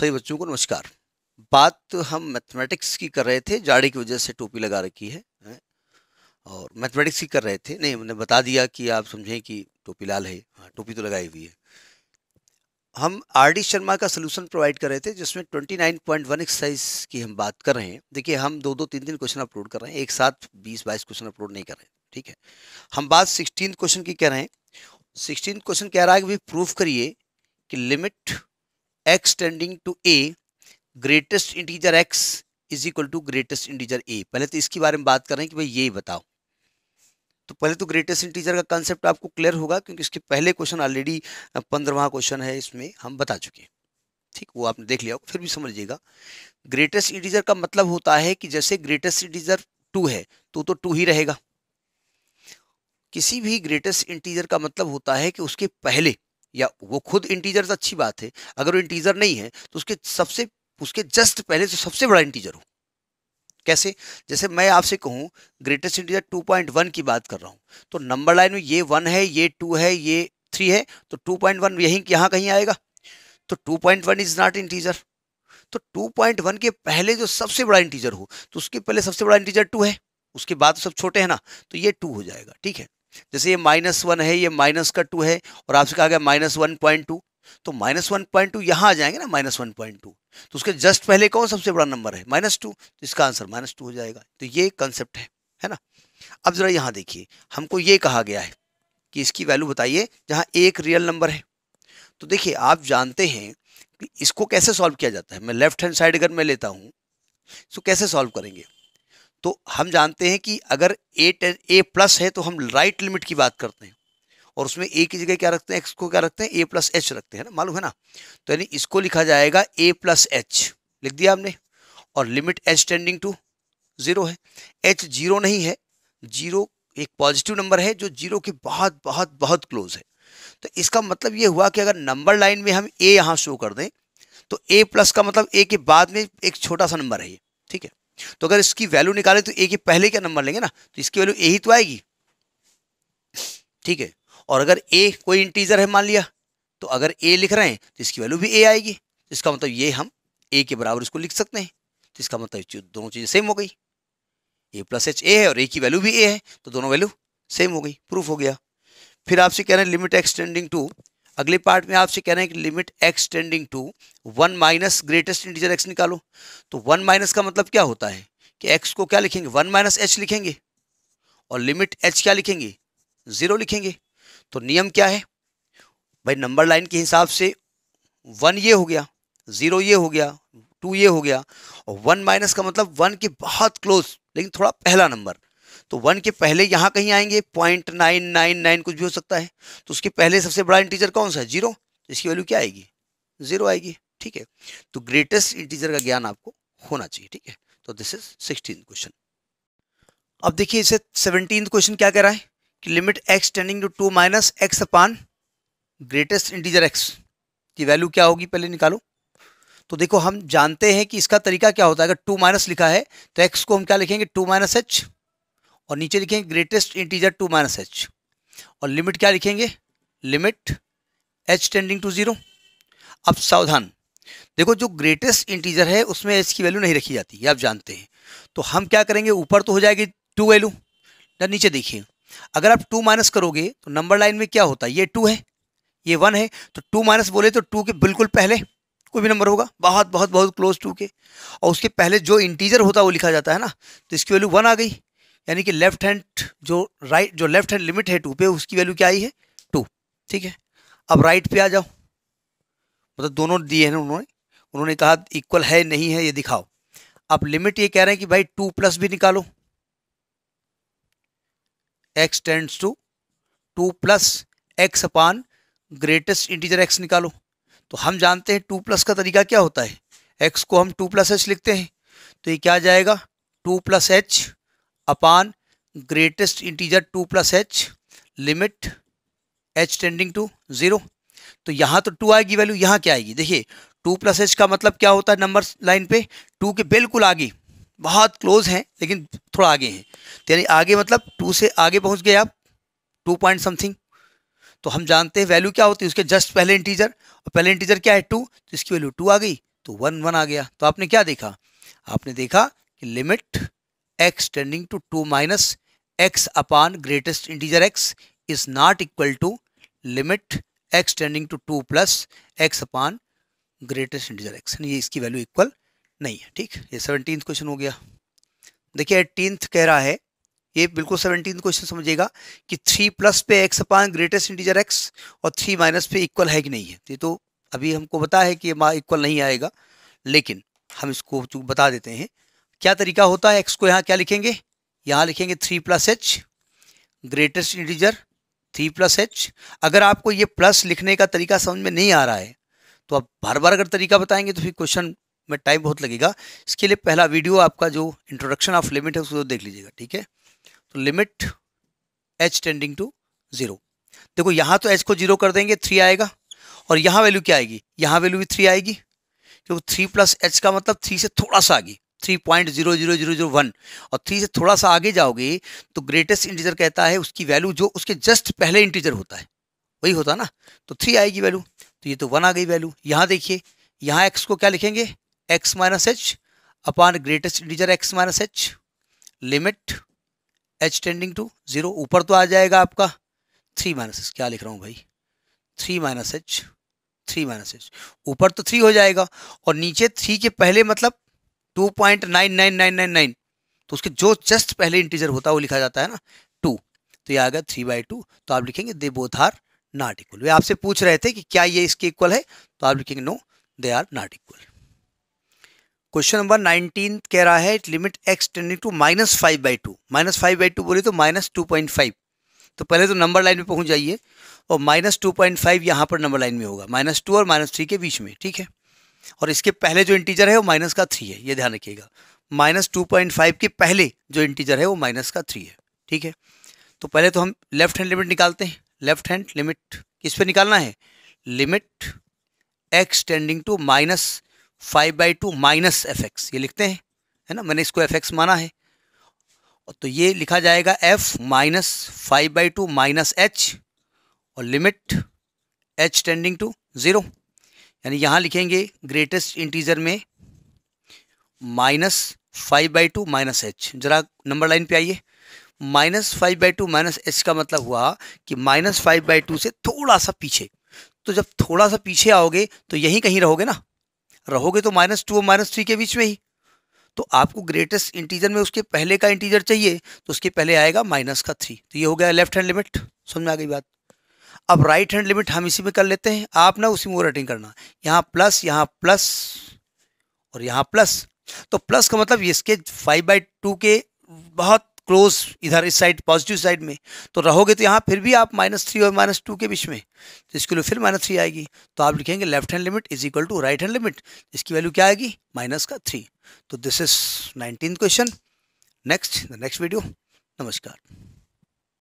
सही बच्चों को नमस्कार बात तो हम मैथमेटिक्स की कर रहे थे जाड़े की वजह से टोपी लगा रखी है और मैथमेटिक्स की कर रहे थे नहीं हमने बता दिया कि आप समझें कि टोपी लाल है हाँ टोपी तो लगाई हुई है हम आर डी शर्मा का सोल्यूशन प्रोवाइड कर रहे थे जिसमें twenty nine point one exercise की हम बात कर रहे हैं देखिए हम दो दो तीन तीन क्वेश्चन अपलोड कर रहे हैं एक साथ बीस बाईस क्वेश्चन अपलोड नहीं कर रहे ठीक है हम बात सिक्सटीन क्वेश्चन की कह रहे हैं सिक्सटीन क्वेश्चन कह रहा है कि भाई प्रूफ करिए कि limit x tending to a greatest integer x is equal to greatest integer a पहले तो इसके बारे में बात कर रहे हैं कि भाई ये बताओ तो पहले तो ग्रेटेस्ट इंटीजर का कंसेप्ट आपको क्लियर होगा क्योंकि इसके पहले क्वेश्चन ऑलरेडी पंद्रवा क्वेश्चन है इसमें हम बता चुके हैं ठीक वो आपने देख लिया फिर भी समझिएगा ग्रेटेस्ट इंटीजर का मतलब होता है कि जैसे ग्रेटेस्ट इंटीजर टू है तो तो टू ही रहेगा किसी भी ग्रेटेस्ट इंटीजर का मतलब होता है कि उसके पहले या वो खुद इंटीजर अच्छी बात है अगर वो इंटीजर नहीं है तो उसके सबसे उसके जस्ट पहले से सबसे बड़ा इंटीजर हो कैसे जैसे मैं आपसे कहूँ ग्रेटेस्ट इंटीजर 2.1 की बात कर रहा हूँ तो नंबर लाइन में ये वन है ये टू है ये थ्री है तो 2.1 यहीं यहाँ कहीं आएगा तो 2.1 इज नॉट इंटीजर तो 2.1 के पहले जो सबसे बड़ा इंटीजर हो तो उसके पहले सबसे बड़ा इंटीजर टू है उसके बाद सब छोटे हैं ना तो ये टू हो जाएगा ठीक है जैसे ये माइनस वन है ये माइनस का टू है और आपसे कहा गया माइनस वन पॉइंट टू तो माइनस वन पॉइंट टू यहाँ आ जाएंगे ना माइनस वन पॉइंट टू तो उसके जस्ट पहले कौन सबसे बड़ा नंबर है माइनस टू तो इसका आंसर माइनस टू हो जाएगा तो ये कंसेप्ट है है ना अब ज़रा यहाँ देखिए हमको ये कहा गया है कि इसकी वैल्यू बताइए जहाँ एक रियल नंबर है तो देखिए आप जानते हैं कि इसको कैसे सॉल्व किया जाता है मैं लेफ्ट हैंड साइड अगर मैं लेता हूँ इसको कैसे सॉल्व करेंगे तो हम जानते हैं कि अगर ए ए प्लस है तो हम राइट लिमिट की बात करते हैं और उसमें ए की जगह क्या रखते हैं एक्स को क्या रखते हैं ए प्लस एच रखते हैं ना मालूम है ना तो यानी इसको लिखा जाएगा ए प्लस एच लिख दिया हमने और limit h tending to zero है एच जीरो नहीं है जीरो एक पॉजिटिव नंबर है जो जीरो के बहुत बहुत बहुत क्लोज है तो इसका मतलब ये हुआ कि अगर नंबर लाइन में हम ए यहाँ शो कर दें तो ए प्लस का मतलब ए के बाद में एक छोटा सा नंबर है ये ठीक है तो अगर इसकी वैल्यू निकाले तो ए के पहले क्या नंबर लेंगे ना तो इसकी वैल्यू ए ही तो आएगी ठीक है और अगर ए कोई इंटीजर है मान लिया तो अगर ए लिख रहे हैं तो इसकी वैल्यू भी ए आएगी इसका मतलब ये हम ए के बराबर इसको लिख सकते हैं तो इसका मतलब दोनों चीज़ें सेम हो गई ए प्लस एच ए है और ए की वैल्यू भी ए है तो दोनों वैल्यू सेम हो गई प्रूफ हो गया फिर आपसे कह रहे हैं लिमिट एक्सटेंडिंग टू अगले पार्ट में आपसे कह रहे हैं कि limit x tending to one minus greatest integer x निकालो तो वन माइनस का मतलब क्या होता है कि एक्स को क्या लिखेंगे वन माइनस एच लिखेंगे और लिमिट एच क्या लिखेंगे ज़ीरो लिखेंगे तो नियम क्या है भाई नंबर लाइन के हिसाब से वन ये हो गया ज़ीरो ये हो गया टू ये हो गया और वन माइनस का मतलब वन के बहुत क्लोज लेकिन थोड़ा पहला नंबर तो वन के पहले यहाँ कहीं आएंगे पॉइंट नाइन नाइन नाइन कुछ भी हो सकता है तो उसके पहले सबसे बड़ा इंटीजर कौन सा है जीरो इसकी वैल्यू क्या आएगी जीरो आएगी ठीक है तो ग्रेटेस्ट इंटीजर का ज्ञान आपको होना चाहिए ठीक है तो दिस इज सिक्सटीन क्वेश्चन अब देखिए इसे सेवनटीन क्वेश्चन क्या कह रहा है कि limit x tending to two minus x upon greatest integer x की वैल्यू क्या होगी पहले निकालो तो देखो हम जानते हैं कि इसका तरीका क्या होता है अगर टू माइनस लिखा है तो एक्स को हम क्या लिखेंगे टू माइनस एच और नीचे लिखेंगे greatest integer two minus h और लिमिट क्या लिखेंगे limit h tending to zero अब सावधान देखो जो ग्रेटेस्ट इंटीजर है उसमें एच की वैल्यू नहीं रखी जाती ये आप जानते हैं तो हम क्या करेंगे ऊपर तो हो जाएगी टू वैल्यू या नीचे देखिए अगर आप टू माइनस करोगे तो नंबर लाइन में क्या होता है ये टू है ये वन है तो टू माइनस बोले तो टू के बिल्कुल पहले कोई भी नंबर होगा बहुत बहुत बहुत क्लोज टू के और उसके पहले जो इंटीजर होता है वो लिखा जाता है ना तो इसकी वैल्यू वन आ गई यानी कि लेफ्ट हैंड जो राइट जो लेफ्ट हैंड लिमिट है टू पे उसकी वैल्यू क्या आई है टू ठीक है अब राइट पे आ जाओ मतलब दोनों दिए हैं उन्होंने उन्होंने कहा इक्वल है नहीं है ये दिखाओ अब लिमिट ये कह रहे हैं कि भाई टू प्लस भी निकालो x tends to two plus x upon greatest integer x निकालो तो हम जानते हैं टू प्लस का तरीका क्या होता है एक्स को हम टू प्लस एच लिखते हैं तो ये क्या जाएगा two plus h upon greatest integer two plus h limit h tending to zero तो यहाँ तो टू आएगी वैल्यू यहाँ क्या आएगी देखिए टू प्लस एच का मतलब क्या होता है नंबर लाइन पे टू के बिल्कुल आगे बहुत क्लोज हैं लेकिन थोड़ा आगे हैं तो यानी आगे मतलब टू से आगे पहुँच गए आप टू पॉइंट समथिंग तो हम जानते हैं वैल्यू क्या होती है उसके जस्ट पहले इंटीजर और पहले इंटीजर क्या है टू तो इसकी वैल्यू टू आ गई तो वन वन आ गया तो आपने क्या देखा आपने देखा कि limit x tending to 2 minus x upon greatest integer x is not equal to limit x tending to 2 plus x upon greatest integer x ये इसकी वैल्यू इक्वल नहीं है ठीक ये सेवनटीन क्वेश्चन हो गया देखिए एटीन कह रहा है ये बिल्कुल सेवनटीन क्वेश्चन समझिएगा कि थ्री प्लस पे x upon greatest integer x और थ्री माइनस पे इक्वल है कि नहीं है ये तो अभी हमको बताया है कि ये इक्वल नहीं आएगा लेकिन हम इसको बता देते हैं क्या तरीका होता है एक्स को यहाँ क्या लिखेंगे यहाँ लिखेंगे three plus h greatest integer three plus h अगर आपको ये प्लस लिखने का तरीका समझ में नहीं आ रहा है तो आप बार बार अगर तरीका बताएंगे तो फिर क्वेश्चन में टाइम बहुत लगेगा इसके लिए पहला वीडियो आपका जो इंट्रोडक्शन ऑफ लिमिट है उसको देख लीजिएगा ठीक है तो limit h tending to zero देखो यहाँ तो एच को जीरो कर देंगे थ्री आएगा और यहाँ वैल्यू क्या आएगी यहाँ वैल्यू भी थ्री आएगी क्योंकि थ्री प्लस एच का मतलब थ्री से थोड़ा सा आगे three point zero zero zero zero one और थ्री से थोड़ा सा आगे जाओगे तो ग्रेटेस्ट इंटीजर कहता है उसकी वैल्यू जो उसके जस्ट पहले इंटीजर होता है वही होता ना तो थ्री आएगी वैल्यू तो ये तो वन आ गई वैल्यू यहाँ देखिए यहाँ एक्स को क्या लिखेंगे x minus h upon greatest integer x minus h limit h tending to zero ऊपर तो आ जाएगा आपका थ्री माइनस एच क्या लिख रहा हूँ भाई three minus h three minus h ऊपर तो थ्री हो जाएगा और नीचे थ्री के पहले मतलब two point nine nine nine nine nine तो उसके जो जस्ट पहले इंटीजर होता है वो लिखा जाता है ना टू तो ये आ गया थ्री बाई टू तो आप लिखेंगे they both are not equal वे आपसे पूछ रहे थे कि क्या ये इसके इक्वल है तो आप लिखेंगे no they are not equal question number nineteen कह रहा है limit x tending to minus five by two minus five by two बोले तो माइनस टू पॉइंट फाइव तो पहले तो नंबर लाइन में पहुंच जाइए और माइनस टू पॉइंट फाइव यहाँ पर नंबर लाइन में होगा माइनस टू और माइनस थ्री के बीच में ठीक है और इसके पहले जो इंटीजर है वो माइनस का थ्री है ये ध्यान रखिएगा माइनस टू पॉइंट फाइव के पहले जो इंटीजर है वो माइनस का थ्री है ठीक है तो पहले तो हम लेफ्ट हैंड लिमिट निकालते हैं लेफ्ट हैंड लिमिट किस पे निकालना है limit x tending to minus five by two minus f x ये लिखते हैं है ना मैंने इसको एफ एक्स माना है तो ये लिखा जाएगा f minus five by two minus h और limit h tending to zero यानी यहाँ लिखेंगे ग्रेटेस्ट इंटीजर में minus five by two minus h जरा नंबर लाइन पे आइए minus five by two minus h का मतलब हुआ कि माइनस फाइव बाई टू से थोड़ा सा पीछे तो जब थोड़ा सा पीछे आओगे तो यहीं कहीं रहोगे ना रहोगे तो माइनस टू और माइनस थ्री के बीच में ही तो आपको ग्रेटेस्ट इंटीजर में उसके पहले का इंटीजर चाहिए तो उसके पहले आएगा माइनस का थ्री तो ये हो गया लेफ्ट हैंड लिमिट समझ में आ गई बात अब राइट हैंड लिमिट हम इसी में कर लेते हैं आप ना उसी में वो राइटिंग करना यहाँ प्लस यहाँ प्लस और यहाँ प्लस तो प्लस का मतलब इसके फाइव बाई टू के बहुत क्लोज इधर इस साइड पॉजिटिव साइड में तो रहोगे तो यहाँ फिर भी आप माइनस थ्री और माइनस टू के बीच में तो इसके लिए फिर माइनस थ्री आएगी तो आप लिखेंगे left hand limit is equal to right hand limit इसकी वैल्यू क्या आएगी माइनस का थ्री तो this is nineteen question next the next video नमस्कार